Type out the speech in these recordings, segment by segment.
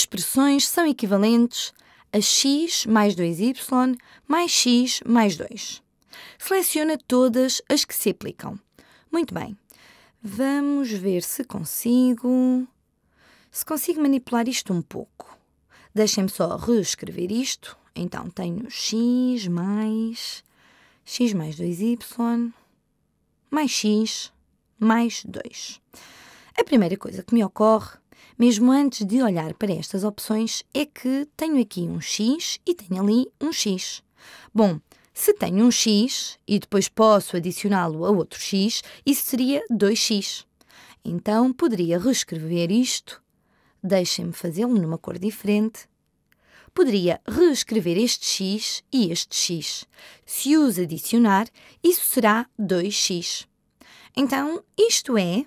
expressões são equivalentes a x mais 2y mais x mais 2. Seleciona todas as que se aplicam. Muito bem. Vamos ver se consigo... Se consigo manipular isto um pouco. Deixem-me só reescrever isto. Então, tenho x mais... x mais 2y mais x mais 2. A primeira coisa que me ocorre mesmo antes de olhar para estas opções, é que tenho aqui um X e tenho ali um X. Bom, se tenho um X e depois posso adicioná-lo a outro X, isso seria 2X. Então, poderia reescrever isto. Deixem-me fazê-lo numa cor diferente. Poderia reescrever este x e este x. Se os adicionar, isso será 2x. Então, isto é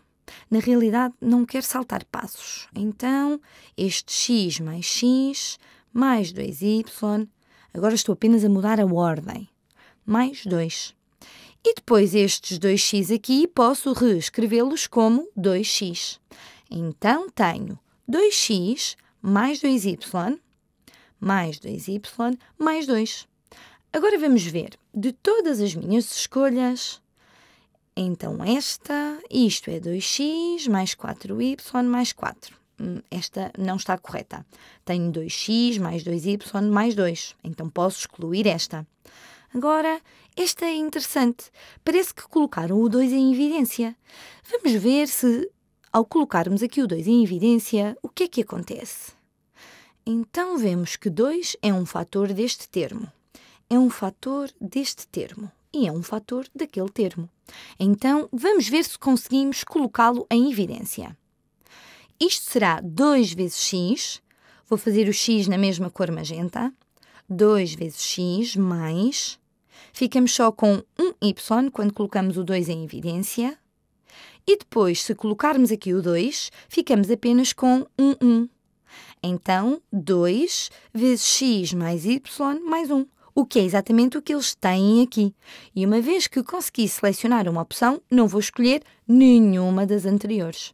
na realidade, não quer saltar passos. Então, este x mais x mais 2y, agora estou apenas a mudar a ordem, mais 2. E depois estes 2x aqui posso reescrevê-los como 2x. Então, tenho 2x mais 2y mais 2y mais 2. Agora vamos ver, de todas as minhas escolhas, então, esta, isto é 2x mais 4y mais 4. Hum, esta não está correta. Tenho 2x mais 2y mais 2. Então, posso excluir esta. Agora, esta é interessante. Parece que colocaram o 2 em evidência. Vamos ver se, ao colocarmos aqui o 2 em evidência, o que é que acontece? Então, vemos que 2 é um fator deste termo. É um fator deste termo e é um fator daquele termo. Então, vamos ver se conseguimos colocá-lo em evidência. Isto será 2 vezes x, vou fazer o x na mesma cor magenta, 2 vezes x mais, ficamos só com 1 y quando colocamos o 2 em evidência, e depois, se colocarmos aqui o 2, ficamos apenas com um 1. Então, 2 vezes x mais y mais 1 o que é exatamente o que eles têm aqui. E uma vez que consegui selecionar uma opção, não vou escolher nenhuma das anteriores.